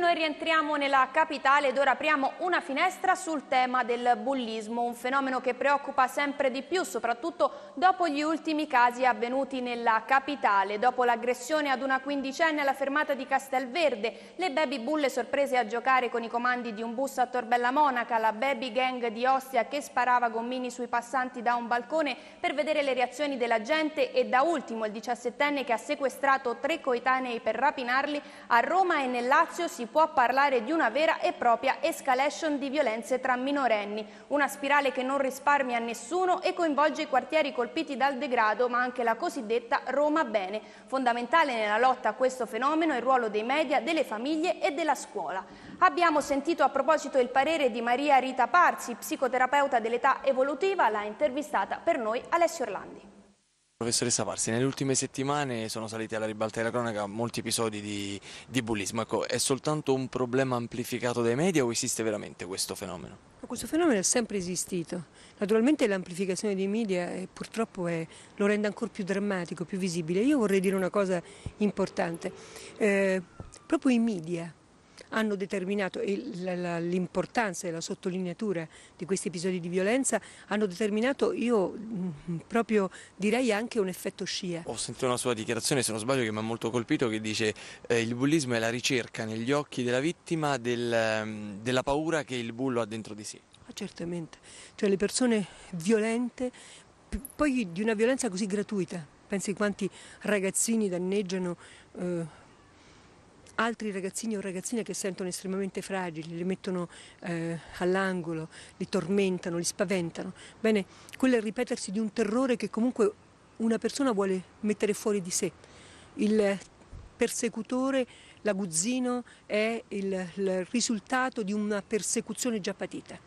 noi rientriamo nella capitale ed ora apriamo una finestra sul tema del bullismo, un fenomeno che preoccupa sempre di più, soprattutto dopo gli ultimi casi avvenuti nella capitale. Dopo l'aggressione ad una quindicenne alla fermata di Castelverde, le baby bulle sorprese a giocare con i comandi di un bus a Torbella Monaca, la baby gang di Ostia che sparava gommini sui passanti da un balcone per vedere le reazioni della gente e da ultimo il 17enne che ha sequestrato tre coetanei per rapinarli a Roma e nel Lazio si può parlare di una vera e propria escalation di violenze tra minorenni, una spirale che non risparmia a nessuno e coinvolge i quartieri colpiti dal degrado, ma anche la cosiddetta Roma Bene. Fondamentale nella lotta a questo fenomeno è il ruolo dei media, delle famiglie e della scuola. Abbiamo sentito a proposito il parere di Maria Rita Parzi, psicoterapeuta dell'età evolutiva, l'ha intervistata per noi Alessio Orlandi. Professoressa Farsi, nelle ultime settimane sono saliti alla ribalta della cronaca molti episodi di, di bullismo, ecco, è soltanto un problema amplificato dai media o esiste veramente questo fenomeno? Questo fenomeno è sempre esistito, naturalmente l'amplificazione dei media è, eh, purtroppo è, lo rende ancora più drammatico, più visibile. Io vorrei dire una cosa importante, eh, proprio i media hanno determinato l'importanza e la sottolineatura di questi episodi di violenza hanno determinato io mm, proprio direi anche un effetto scia. Ho sentito una sua dichiarazione se non sbaglio che mi ha molto colpito che dice eh, il bullismo è la ricerca negli occhi della vittima del, ehm, della paura che il bullo ha dentro di sé. Ah, certamente, cioè le persone violente, poi di una violenza così gratuita, pensi quanti ragazzini danneggiano eh, altri ragazzini o ragazzine che sentono estremamente fragili, li mettono eh, all'angolo, li tormentano, li spaventano. Bene, quello è il ripetersi di un terrore che comunque una persona vuole mettere fuori di sé. Il persecutore, l'aguzzino, è il, il risultato di una persecuzione già patita.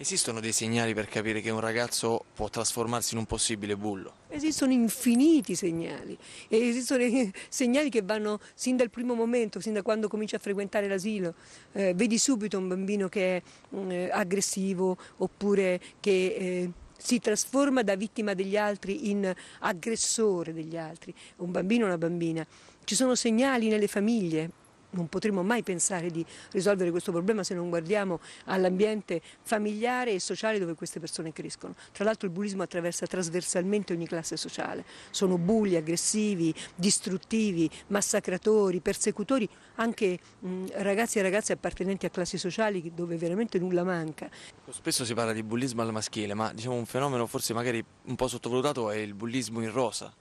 Esistono dei segnali per capire che un ragazzo può trasformarsi in un possibile bullo? Esistono infiniti segnali, esistono segnali che vanno sin dal primo momento, sin da quando comincia a frequentare l'asilo. Eh, vedi subito un bambino che è mm, eh, aggressivo oppure che... Eh, si trasforma da vittima degli altri in aggressore degli altri, un bambino o una bambina. Ci sono segnali nelle famiglie, non potremo mai pensare di risolvere questo problema se non guardiamo all'ambiente familiare e sociale dove queste persone crescono. Tra l'altro il bullismo attraversa trasversalmente ogni classe sociale. Sono bulli, aggressivi, distruttivi, massacratori, persecutori, anche mh, ragazzi e ragazze appartenenti a classi sociali dove veramente nulla manca. Spesso si parla di bullismo al maschile, ma diciamo un fenomeno forse magari un po' sottovalutato è il bullismo in rosa.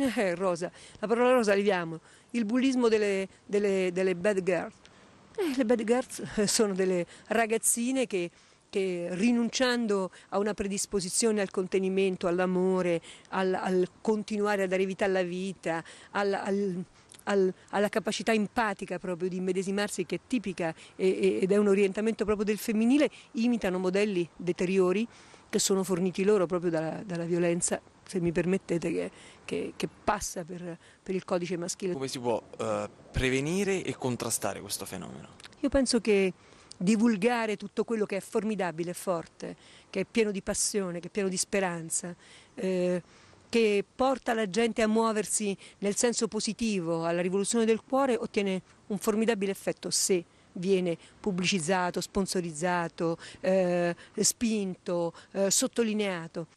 Eh, rosa, la parola rosa arriviamo. Il bullismo delle, delle, delle bad girls. Eh, le bad girls eh, sono delle ragazzine che, che rinunciando a una predisposizione al contenimento, all'amore, al, al, continuare a dare vita alla vita, al, al alla capacità empatica proprio di immedesimarsi che è tipica ed è un orientamento proprio del femminile, imitano modelli deteriori che sono forniti loro proprio dalla, dalla violenza se mi permettete, che, che, che passa per, per, il codice maschile. Come si può eh, prevenire e contrastare questo fenomeno? Io penso che divulgare tutto quello che è formidabile e forte, che è pieno di passione, che è pieno di speranza, eh, che porta la gente a muoversi nel senso positivo, alla rivoluzione del cuore, ottiene un formidabile effetto se viene pubblicizzato, sponsorizzato, eh, spinto, eh, sottolineato.